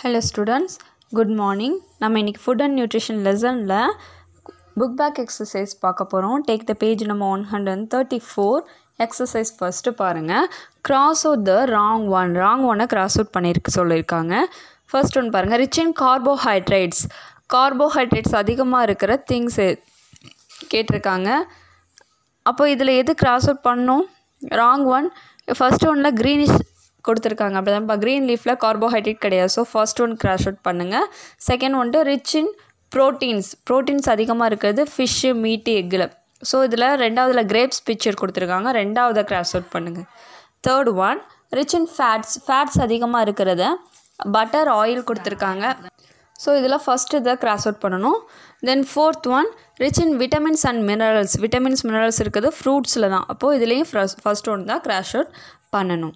Hello students good morning நம்ம இன்றைக்கி food and nutrition லெசனில் புக் பேக் எக்ஸசைஸ் பார்க்க போகிறோம் டேக் த பேஜ் நம்ம one hundred and thirty four exercise first பாருங்கள் cross out the wrong one wrong ஒன்னை cross out பண்ணியிருக்கு சொல்லியிருக்காங்க ஃபர்ஸ்ட் ஒன் பாருங்கள் ரிச் இன் கார்போஹைட்ரேட்ஸ் கார்போஹைட்ரேட்ஸ் அதிகமாக இருக்கிற திங்ஸ் கேட்டிருக்காங்க அப்போ இதில் எது கிராஸ் அவுட் பண்ணும் ராங் ஒன் ஃபஸ்ட் ஒன்னில் க்ரீனிஷ் கொடுத்துருக்காங்க அப்படி தான் இப்போ க்ரீன் லீஃபில் கார்போஹைட்ரேட் கிடையாது so first one crash out பண்ணுங்கள் செகண்ட் வந்துட்டு ரிச் இன் ப்ரோட்டீன்ஸ் ப்ரோட்டீன்ஸ் அதிகமாக இருக்கிறது ஃபிஷ்ஷு மீட்டு எக்கில் ஸோ இதில் ரெண்டாவதில் கிரேப்ஸ் பிக்சர் கொடுத்துருக்காங்க ரெண்டாவதை கிராஷ் அவுட் பண்ணுங்கள் third one rich in fats fats அதிகமாக இருக்கிறத பட்டர் ஆயில் கொடுத்துருக்காங்க ஸோ இதில் ஃபஸ்ட்டு இதை கிராஸ் அவுட் பண்ணணும் then fourth one rich in vitamins and minerals vitamins minerals இருக்குது ஃப்ரூட்ஸில் தான் அப்போது இதுலேயும் ஃபஸ்ட் ஒன் தான் கிராஷ் அவுட் பண்ணணும்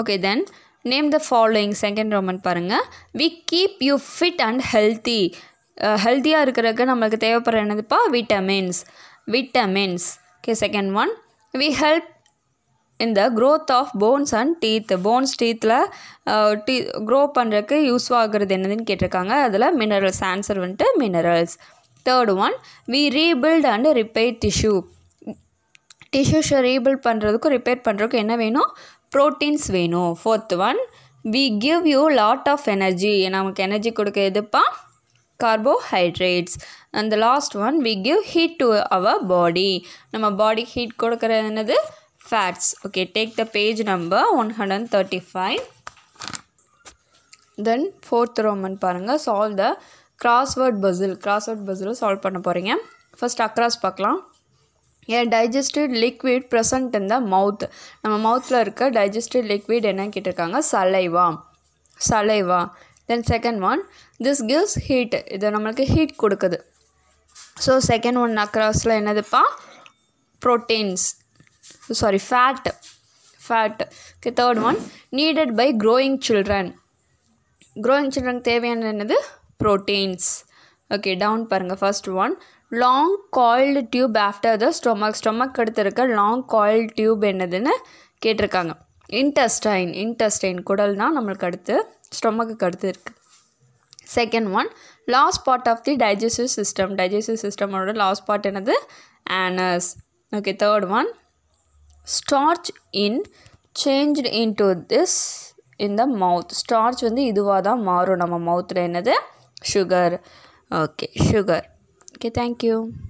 okay then name the following second roman பாருங்கள் we keep you fit and healthy ஹெல்த்தியாக இருக்கிறதுக்கு நம்மளுக்கு தேவைப்படுற என்னதுப்பா vitamins vitamins okay second one we help in the growth of bones and teeth bones டீத்தில் டீ க்ரோ பண்ணுறதுக்கு யூஸ் ஆகுறது என்னதுன்னு கேட்டிருக்காங்க அதில் மினரல்ஸ் ஆன்சர் வந்துட்டு minerals third one we rebuild and repair tissue டிஷ்யூஸை ரீபில்ட் பண்ணுறதுக்கும் ரிப்பேர் பண்ணுறதுக்கும் என்ன வேணும் ப்ரோட்டீன்ஸ் வேணும் fourth one we give you lot of energy நமக்கு எனர்ஜி கொடுக்க எதுப்பா கார்போஹைட்ரேட்ஸ் அந்த last one we give heat to our body நம்ம பாடிக்கு ஹீட் கொடுக்குறது என்னது fats okay take the page number one hundred thirty five then fourth roman பாருங்கள் solve the crossword puzzle crossword puzzle solve பண்ண போகிறீங்க ஃபஸ்ட் அக்ராஸ் பார்க்கலாம் ஏன் digested liquid present இந்த மவுத் நம்ம மவுத்தில் இருக்க டைஜஸ்டட் லிக்விட் என்ன கேட்டிருக்காங்க saliva saliva then second one this gives heat இது நம்மளுக்கு ஹீட் கொடுக்குது ஸோ செகண்ட் ஒன் அக்ராஸில் என்னதுப்பா proteins sorry fat fat okay third one needed by growing children growing சில்ட்ரனுக்கு தேவையான என்னது ப்ரோட்டீன்ஸ் ஓகே டவுன் பாருங்கள் first one long coiled tube after the stomach stomach எடுத்திருக்க லாங் காயில் டியூப் என்னதுன்னு கேட்டிருக்காங்க இன்டஸ்டைன் இன்டஸ்டைன் குடல் தான் நம்மளுக்கு அடுத்து ஸ்டொமக்கு அடுத்து இருக்குது second one last part of the digestive system digestive சிஸ்டமோட லாஸ்ட் பார்ட் என்னது anus okay third one starch in change into this இந்த மவுத் ஸ்டார்ச் வந்து இதுவாக தான் மாறும் நம்ம மவுத்தில் என்னது sugar Okay, sugar. Okay, thank you.